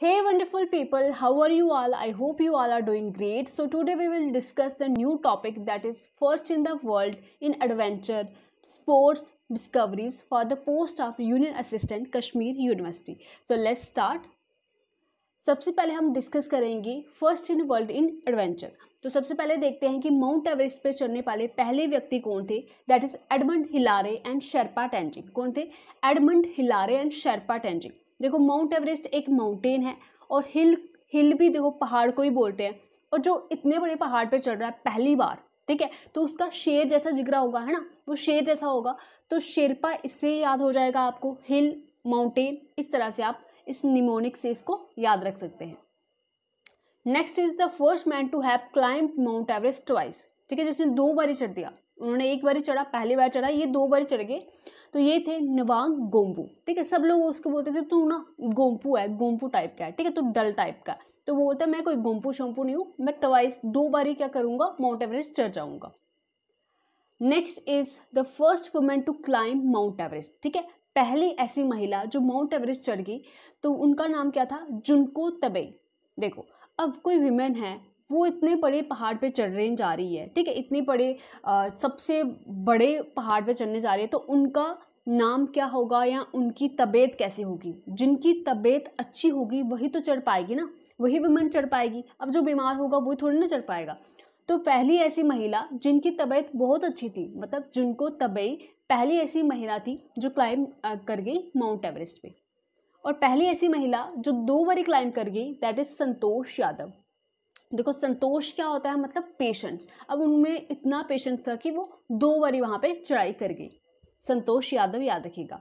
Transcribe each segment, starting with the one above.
Hey wonderful people, how are you all? I hope you all are doing great. So today we will discuss the new topic that is first in the world in adventure sports discoveries for the post of Union Assistant Kashmir University. So let's start. सबसे पहले हम discuss करेंगे first in world in adventure तो सबसे पहले देखते हैं कि माउंट एवरेस्ट पर चढ़ने वाले पहले व्यक्ति कौन थे that is Edmund Hillary and Sherpa Tenzing कौन थे Edmund Hillary and Sherpa Tenzing देखो माउंट एवरेस्ट एक माउंटेन है और हिल हिल भी देखो पहाड़ को ही बोलते हैं और जो इतने बड़े पहाड़ पे चढ़ रहा है पहली बार ठीक है तो उसका शेर जैसा जिगरा होगा है ना वो शेर जैसा होगा तो शेरपा इससे याद हो जाएगा आपको हिल माउंटेन इस तरह से आप इस निमोनिक से इसको याद रख सकते हैं next is the first man to have climb Mount Everest twice ठीक है जिसने दो बारी चढ़ दिया उन्होंने एक बारी चढ़ा पहली बार चढ़ा ये दो बार चढ़ गए तो ये थे नवांग गोम्पू ठीक है सब लोग उसको बोलते थे तू ना गोम्पू है गोम्पू टाइप का है ठीक है तो डल टाइप का तो वो बोलता है मैं कोई गोम्पू शोम्पू नहीं हूँ मैं टवाइस दो बार ही क्या करूँगा माउंट एवरेस्ट चढ़ जाऊँगा next is the first women to climb Mount Everest ठीक है पहली ऐसी महिला जो माउंट एवरेस्ट चढ़ गई तो उनका नाम क्या था जुनको तबई देखो अब कोई वीमेन है वो इतने बड़े पहाड़ पे चढ़ने जा रही है ठीक है इतने बड़े सबसे बड़े पहाड़ पे चढ़ने जा रही है तो उनका नाम क्या होगा या उनकी तबीयत कैसी होगी जिनकी तबीयत अच्छी होगी वही तो चढ़ पाएगी ना वही विमन चढ़ पाएगी अब जो बीमार होगा वही थोड़ी ना चढ़ पाएगा तो पहली ऐसी महिला जिनकी तबीयत बहुत अच्छी थी मतलब जिनको तबई पहली ऐसी महिला थी जो क्लाइम कर गई माउंट एवरेस्ट पे और पहली ऐसी महिला जो दो बारी क्लाइम कर गई दैट इज़ संतोष यादव देखो संतोष क्या होता है मतलब पेशेंस अब उनमें इतना पेशेंस था कि वो दो बारी वहाँ पे चढ़ाई कर गई संतोष यादव याद रखिएगा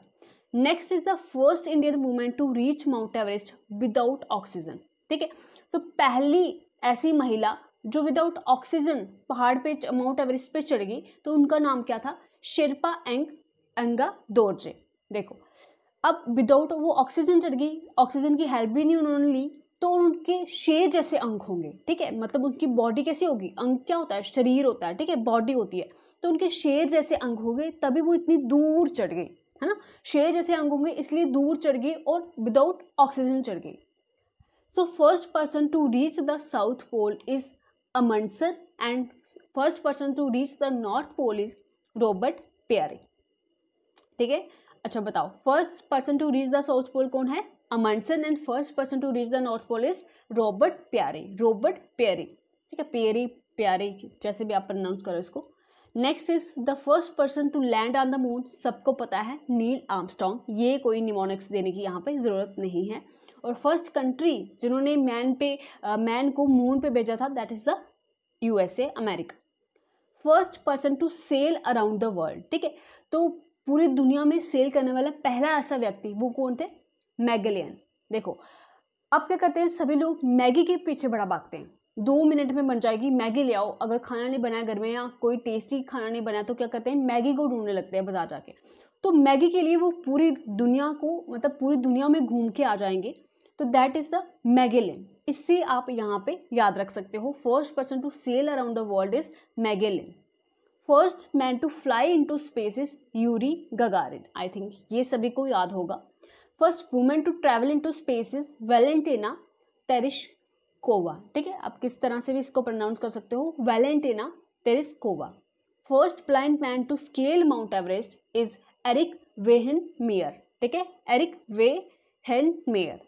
next is the first Indian women to reach Mount Everest without oxygen ठीक है तो पहली ऐसी महिला जो विदाउट ऑक्सीजन पहाड़ पे माउंट एवरेस्ट पे चढ़ गई तो उनका नाम क्या था शेरपा एंग अंगा दोर्जे देखो अब विदाउट वो ऑक्सीजन चढ़ गई ऑक्सीजन की हेल्प भी नहीं उन्होंने ली तो उनके शेर जैसे अंग होंगे ठीक है मतलब उनकी बॉडी कैसी होगी अंग क्या होता है शरीर होता है ठीक है बॉडी होती है तो उनके शेर जैसे अंग हो गए तभी वो इतनी दूर चढ़ गई है ना शेर जैसे अंग होंगे इसलिए दूर चढ़ गई और विदाउट ऑक्सीजन चढ़ गई so first person to reach the South Pole is Amundsen and first person to reach the North Pole is Robert Peary ठीक है अच्छा बताओ first person to reach the South Pole कौन है Amundsen and first person to reach the North Pole is Robert Peary Robert Peary ठीक है प्यारे प्यारे जैसे भी आप प्रनाउंस करो इसको next is the first person to land on the moon सबको पता है नील आर्मस्ट्रॉन्ग ये कोई निमोनिक्स देने की यहाँ पर ज़रूरत नहीं है और फर्स्ट कंट्री जिन्होंने मैन पे मैन uh, को मून पे भेजा था that is the USA America first person to sail around the world ठीक है तो पूरी दुनिया में सेल करने वाला पहला ऐसा व्यक्ति वो कौन थे मैगलियन देखो अब क्या कहते हैं सभी लोग मैगी के पीछे बड़ा भागते हैं दो मिनट में बन जाएगी मैगी ले आओ अगर खाना नहीं बनाया घर में या कोई टेस्टी खाना नहीं बनाया तो क्या कहते हैं मैगी को ढूंढने लगते हैं बाजार जाके तो मैगी के लिए वो पूरी दुनिया को मतलब पूरी दुनिया में घूम के आ जाएंगे तो दैट इज़ द मैगेलिन इससे आप यहाँ पे याद रख सकते हो first person to sail around the world is Magellan first man to fly to space is Yuri Gagarin I think ये सभी को याद होगा first women to travel to space is Valentina Tereshkova ठीक है आप किस तरह से भी इसको प्रोनाउंस कर सकते हो Valentina Tereshkova first blind man to scale Mount Everest is Erik Weihenmayer ठीक है Erik Weihenmayer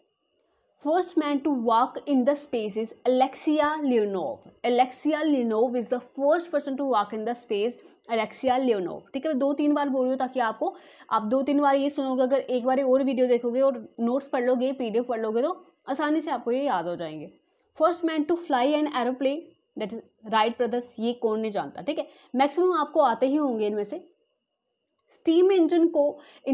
First man to walk in the space is Alexia Leonov. Alexia Leonov is the first person to walk in the space. Alexia Leonov. ठीक है मैं दो तीन बार बोल रही हूँ ताकि आपको आप दो तीन बार ये सुनोगे अगर एक बार और वीडियो देखोगे और नोट्स पढ़ लोगे पीडीएफ पढ़ लोगे तो आसानी से आपको ये याद हो जाएंगे first man to fly an aeroplane that is Wright brothers ये कौन नहीं जानता ठीक है मैक्सिमम आपको आते ही होंगे इनमें से स्टीम इंजन को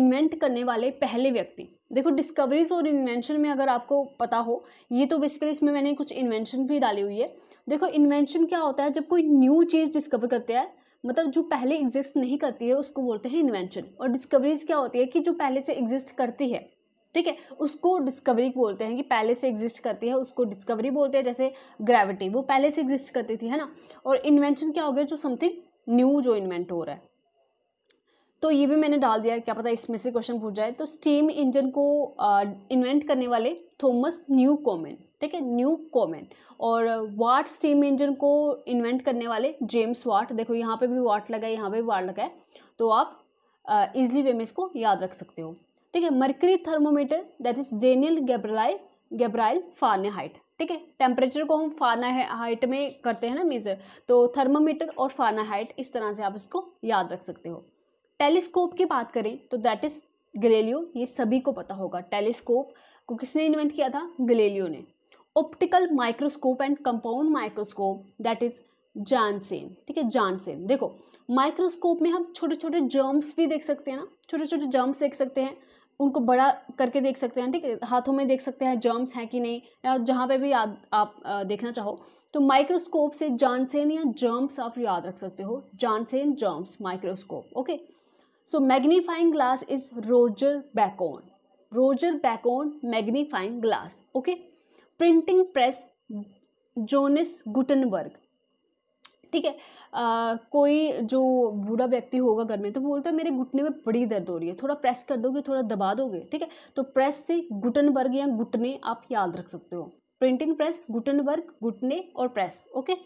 इन्वेंट करने वाले पहले व्यक्ति देखो डिस्कवरीज और इन्वेंशन में अगर आपको पता हो ये तो बेसिकली इसमें मैंने कुछ इन्वेंशन भी डाली हुई है देखो इन्वेंशन क्या होता है जब कोई न्यू चीज़ डिस्कवर करते हैं मतलब जो पहले एग्जिस्ट नहीं करती है उसको बोलते हैं इन्वेंशन और डिस्कवरीज क्या होती है कि जो पहले से एग्जिस्ट करती है ठीक है उसको डिस्कवरी बोलते हैं कि पहले से एग्जिस्ट करती है उसको डिस्कवरी बोलते हैं जैसे ग्रेविटी वो पहले से एग्जिस्ट करती थी है ना और इन्वेंशन क्या हो गया जो समथिंग न्यू जो इन्वेंट हो रहा है तो ये भी मैंने डाल दिया क्या पता इसमें से क्वेश्चन पूछ जाए तो स्टीम इंजन को इन्वेंट करने वाले थॉमस न्यू कॉमेन ठीक है न्यू कॉमेन और वाट स्टीम इंजन को इन्वेंट करने वाले जेम्स वाट देखो यहाँ पे भी वाट लगा है यहाँ पे भी वाट लगा है तो आप इजली वे में इसको याद रख सकते हो ठीक है mercury thermometer that is Daniel Gabriel Gabriel हाइट ठीक है टेम्परेचर को हम फाना हाइट में करते हैं ना मेज़र तो थर्मामीटर और फाना हाइट इस तरह से आप इसको याद रख सकते हो टेलीस्कोप की बात करें तो दैट इज़ गलेलियो ये सभी को पता होगा टेलीस्कोप को किसने इन्वेंट किया था गलेलियो ने optical microscope and compound microscope that is Janssen ठीक है जानसेन देखो माइक्रोस्कोप में हम छोटे छोटे जर्म्स भी देख सकते हैं ना छोटे छोटे जर्म्स देख सकते हैं उनको बड़ा करके देख सकते हैं ठीक है हाथों में देख सकते हैं जर्म्स हैं कि नहीं या जहाँ पे भी याद आप आ, देखना चाहो तो माइक्रोस्कोप से जानसेन या जर्म्स आप याद रख सकते हो जानसेन जर्म्स microscope okay so magnifying glass is Roger Bacon Roger Bacon magnifying glass okay printing press Johannes Gutenberg ठीक है कोई जो बूढ़ा व्यक्ति होगा घर में तो बोलता है मेरे घुटने में बड़ी दर्द हो रही है थोड़ा प्रेस कर दोगे थोड़ा दबा दोगे ठीक है तो प्रेस से गुटनबर्ग या घुटने आप याद रख सकते हो प्रिंटिंग प्रेस गुटनबर्ग घुटने और press okay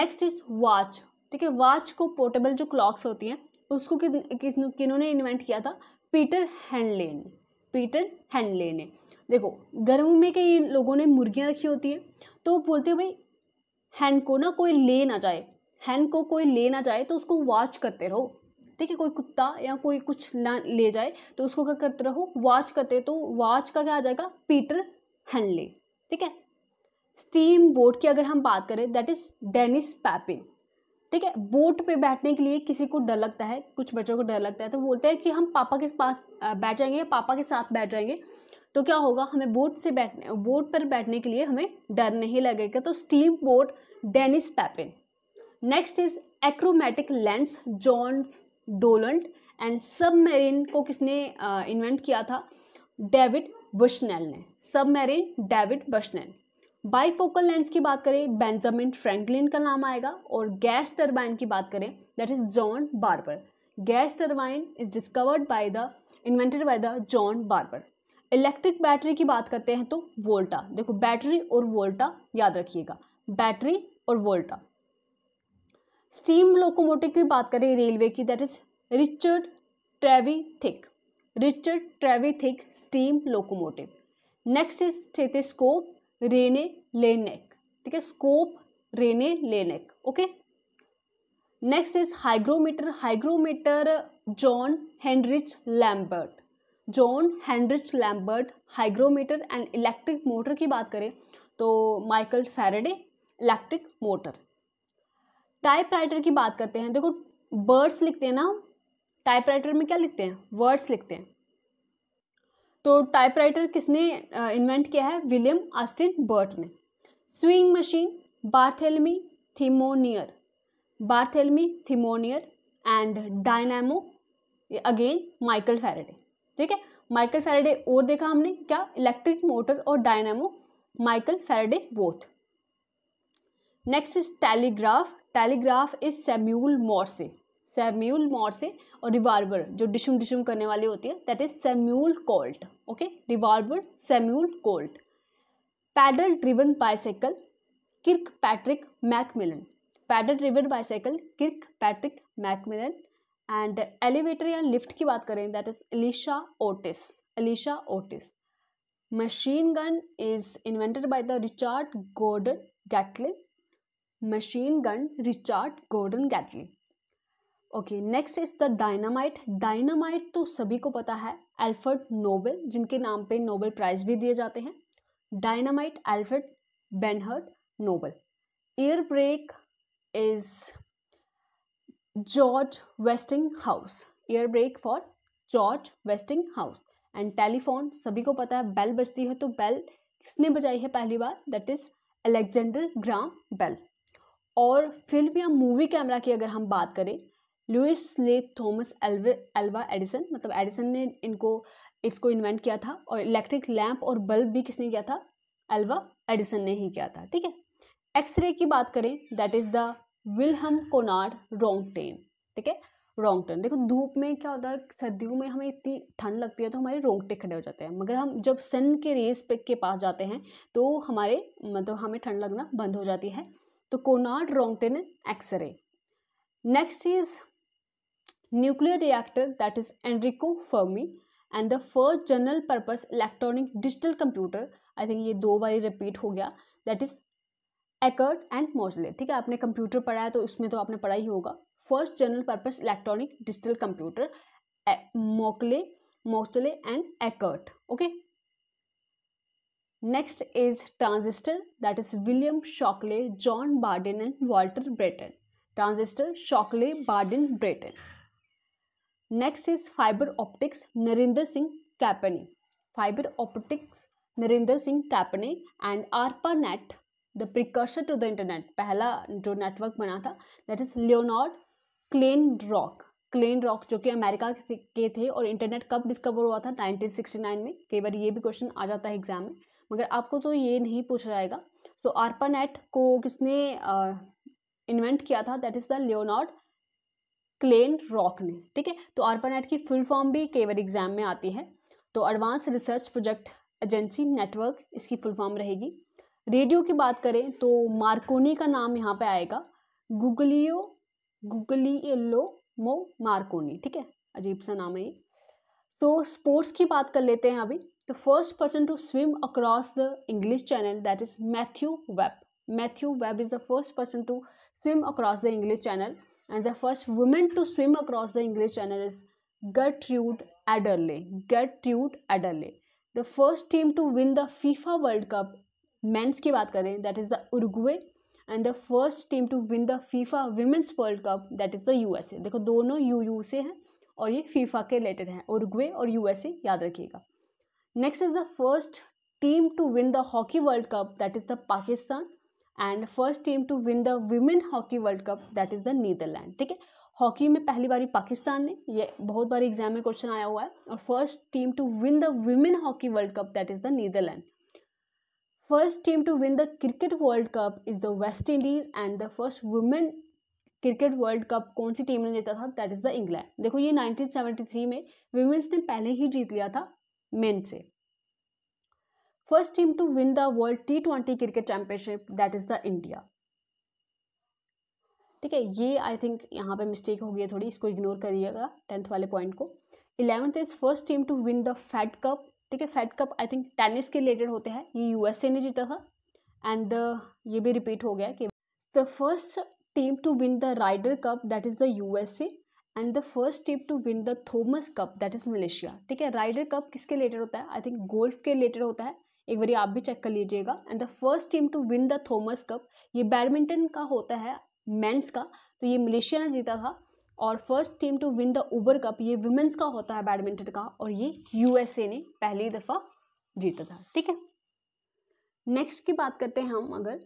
next is watch ठीक है वॉच को पोर्टेबल जो क्लॉक्स होती हैं उसको किन किस किन्होंने इन्वेंट किया था पीटर हैंडले ने पीटर हैंडले ने देखो गर्म में कई लोगों ने मुर्गियाँ रखी होती हैं तो बोलते हैं भाई हैंड को ना कोई ले ना जाए हैंड को कोई ले ना जाए तो उसको वॉच करते रहो ठीक है कोई कुत्ता या कोई कुछ ले जाए तो उसको क्या करते रहो वॉच करते तो वॉच का क्या आ जाएगा पीटर हैंडले ठीक है स्टीम बोट की अगर हम बात करें दैट इज़ डेनिस पैपिन ठीक है बोट पे बैठने के लिए किसी को डर लगता है कुछ बच्चों को डर लगता है तो बोलते हैं कि हम पापा के पास बैठ जाएंगे पापा के साथ बैठ जाएंगे तो क्या होगा हमें बोट से बैठने बोट पर बैठने के लिए हमें डर नहीं लगेगा तो steam boat Denis Papin next is achromatic lens John Dollond and सब को किसने इन्वेंट किया था डेविड बुशनेल ने सब डेविड बशनैल बाईफोकल लेंस की बात करें बेंजामिन फ्रैंकलिन का नाम आएगा और गैस टर्बाइन की बात करें that is John Barber gas turbine is discovered by the invented by the John Barber electric battery की बात करते हैं तो वोल्टा देखो बैटरी और वोल्टा याद रखिएगा बैटरी और वोल्टा स्टीम लोकोमोटिव की बात करें रेलवे की that is Richard Trevithick Richard Trevithick steam locomotive next is stethoscope Rene Laennec ठीक है scope Rene Laennec okay next is hygrometer hygrometer John Heinrich Lambert John Heinrich Lambert hygrometer and electric motor की बात करें तो Michael Faraday electric motor typewriter की बात करते हैं देखो बर्ड्स लिखते हैं ना टाइपराइटर में क्या लिखते हैं वर्ड्स लिखते हैं तो टाइपराइटर किसने इन्वेंट किया है विलियम आस्टिन बर्ट ने sewing machine Barthelemy Thimonnier Barthelemy Thimonnier and dynamo again Michael Faraday ठीक है माइकल फेरेडे और देखा हमने क्या इलेक्ट्रिक मोटर और dynamo Michael Faraday both next is telegraph telegraph is Samuel Morse Samuel Morse और revolver जो डिशुम डिशुम करने वाली होती है that is Samuel Colt okay revolver Samuel Colt pedal driven bicycle Kirkpatrick Macmillan pedal driven bicycle Kirkpatrick Macmillan and elevator या lift की बात करें that is Elisha Otis Elisha Otis machine gun is invented by the Richard Gordon gatlin machine gun Richard Gordon gatlin okay next is the dynamite dynamite तो सभी को पता है Alford Nobel जिनके नाम पे नोबेल प्राइज भी दिए जाते हैं dynamite Alfred Bernhard Nobel air brake is George Westinghouse air brake for George Westinghouse and telephone सभी को पता है बेल बजती है तो बेल किसने बजाई है पहली बार that is Alexander Graham Bell और फिल्म या मूवी कैमरा की अगर हम बात करें लुइस ने थॉमस एल्वा एडिसन मतलब एडिसन ने इनको इसको इन्वेंट किया था और इलेक्ट्रिक लैंप और बल्ब भी किसने किया था एल्वा एडिसन ने ही किया था ठीक है एक्सरे की बात करें that is the Wilhelm Conrad Roentgen ठीक है रोंगटेन देखो धूप में क्या होता है सर्दियों में हमें इतनी ठंड लगती है तो हमारे रोंगटे खड़े हो जाते हैं मगर हम जब सन के रेस पे के पास जाते हैं तो हमारे मतलब हमें ठंड लगना बंद हो जाती है तो Conrad Roentgen X-ray next is nuclear reactor that is Enrico Fermi and the first general purpose electronic digital computer I think ये दो बार रिपीट हो गया दैट इज़ एकर्ट एंड मोजले ठीक है आपने कंप्यूटर पढ़ा है तो उसमें तो आपने पढ़ा ही होगा first general purpose electronic digital computer Mauchly Mauchly and Eckert okay next is transistor that is William Shockley John Bardeen and Walter Brattain transistor Shockley Bardeen Brattain next is fibre optics Narendra Singh Kapany fibre optics Narendra Singh Kapany and ARPANET the precursor to the internet पहला जो network बना था that is Leonard Kleinrock Kleinrock जो कि America के थे और internet कब डिस्कवर हुआ था 1969 में कई बार ये भी क्वेश्चन आ जाता है एग्जाम में मगर आपको तो ये नहीं पूछा जाएगा सो so, आरपा नेट को किसने इन्वेंट uh, किया था that is the Leonard Kleinrock ने ठीक है तो आर्पानेट की फुल फॉर्म भी कई बार एग्जाम में आती है तो advance research project agency network इसकी फुल फॉर्म रहेगी रेडियो की बात करें तो मार्कोनी का नाम यहाँ पे आएगा गूगलियो गूगलियलो मो मार्कोनी ठीक है अजीब सा नाम है ये तो स्पोर्ट्स की बात कर लेते हैं अभी तो first person to swim across the English Channel that is Matthew Webb Matthew Webb is the first person to swim across the English Channel and the first women to swim across the English Channel is Gertrude Ederle Gertrude Ederle the first team to win the FIFA World Cup men's की बात करें that is the Uruguay and the first team to win the FIFA women's World Cup that is the U S A देखो दोनों you you से हैं और ये FIFA के रिलेटेड हैं उर्गुए और यू एस ए याद रखिएगा next is the first team to win the hockey World Cup that is the Pakistan and first team to win the women hockey World Cup that is the Netherland ठीक है hockey में पहली बारी पाकिस्तान ने ये बहुत बार एग्जाम में क्वेश्चन आया हुआ है और first team to win the women hockey World Cup that is the Netherland first team to win the cricket World Cup is the West Indies and the first women cricket World Cup कौन सी team ने जीता था that is the England देखो ये 1973 में women's ने पहले ही जीत लिया था मेन से first team to win the World T twenty cricket championship that is the India ठीक है ये आई थिंक यहाँ पे मिस्टेक हो गई है थोड़ी इसको इग्नोर करिएगा टेंथ वाले पॉइंट को eleventh is first team to win the Fed Cup ठीक है Fed Cup I think tennis के रिलेटेड होते हैं ये यूएसए ने जीता था एंड द ये भी रिपीट हो गया कि the first team to win the Ryder Cup that is the USA and the first team to win the Thomas Cup that is Malaysia ठीक है राइडर कप किसके रिलेटेड होता है आई थिंक गोल्फ के related होता है एक बार आप भी चेक कर लीजिएगा and the first team to win the Thomas Cup ये बैडमिंटन का होता है मेंस का तो ये मलेशिया ने जीता था और first team to win the Uber Cup ये वुमेंस का होता है बैडमिंटन का और ये यूएसए ने पहली दफ़ा जीता था ठीक है नेक्स्ट की बात करते हैं हम अगर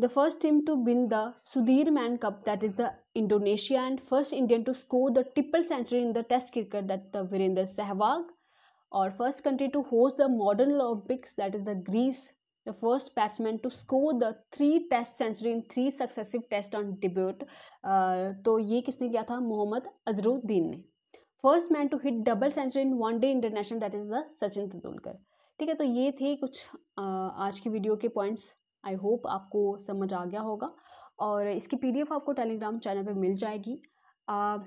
the first team to win the Sudirman Cup that is the Indonesia and first Indian to score the triple century in the test cricket that the Virender Sehwag और first country to host the modern Olympics that is the Greece the first batsman to score the three test century in three successive test on debut तो ये किसने किया था मोहम्मद अजरुद्दीन ने first man to hit double century in one day international that is the Sachin Tendulkar ठीक है तो ये थे कुछ uh, आज की वीडियो के पॉइंट्स आई होप आपको समझ आ गया होगा और इसकी पीडीएफ आपको टेलीग्राम चैनल पे मिल जाएगी uh,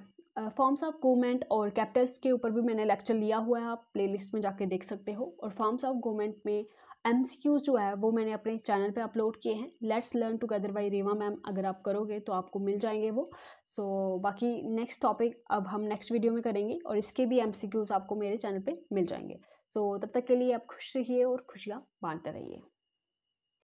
फॉर्म्स ऑफ गवर्नमेंट और कैपिटल्स के ऊपर भी मैंने लेक्चर लिया हुआ है आप प्लेलिस्ट में जाके देख सकते हो और फॉर्म्स ऑफ गवर्नमेंट में एम जो है वो मैंने अपने चैनल पे अपलोड किए हैं let's learn together by Reva ma'am अगर आप करोगे तो आपको मिल जाएंगे वो सो so, बाकी नेक्स्ट टॉपिक अब हम नेक्स्ट वीडियो में करेंगे और इसके भी एम आपको मेरे चैनल पर मिल जाएंगे सो so, तब तक के लिए आप खुश रहिए और खुशियाँ बांटते रहिए